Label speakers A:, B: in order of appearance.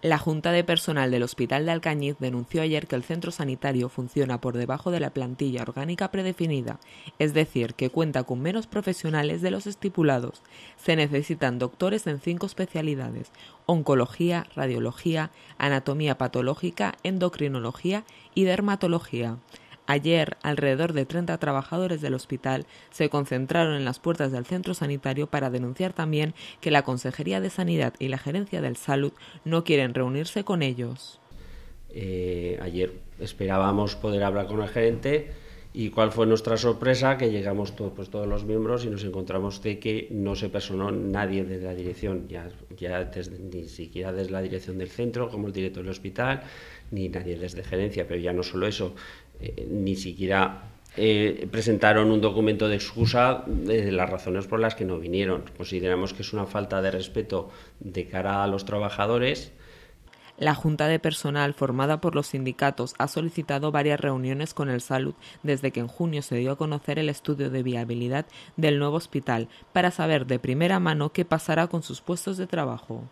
A: La Junta de Personal del Hospital de Alcañiz denunció ayer que el centro sanitario funciona por debajo de la plantilla orgánica predefinida, es decir, que cuenta con menos profesionales de los estipulados. Se necesitan doctores en cinco especialidades, oncología, radiología, anatomía patológica, endocrinología y dermatología. Ayer, alrededor de 30 trabajadores del hospital se concentraron en las puertas del centro sanitario para denunciar también que la Consejería de Sanidad y la Gerencia del Salud no quieren reunirse con ellos.
B: Eh, ayer esperábamos poder hablar con el gerente ¿Y cuál fue nuestra sorpresa? Que llegamos pues, todos los miembros y nos encontramos de que no se personó nadie desde la dirección, ya, ni siquiera desde la dirección del centro, como el director del hospital, ni nadie desde gerencia, pero ya no solo eso, eh, ni siquiera eh, presentaron un documento de excusa de las razones por las que no vinieron. Consideramos que es una falta de respeto de cara a los trabajadores
A: la Junta de Personal, formada por los sindicatos, ha solicitado varias reuniones con el Salud desde que en junio se dio a conocer el estudio de viabilidad del nuevo hospital para saber de primera mano qué pasará con sus puestos de trabajo.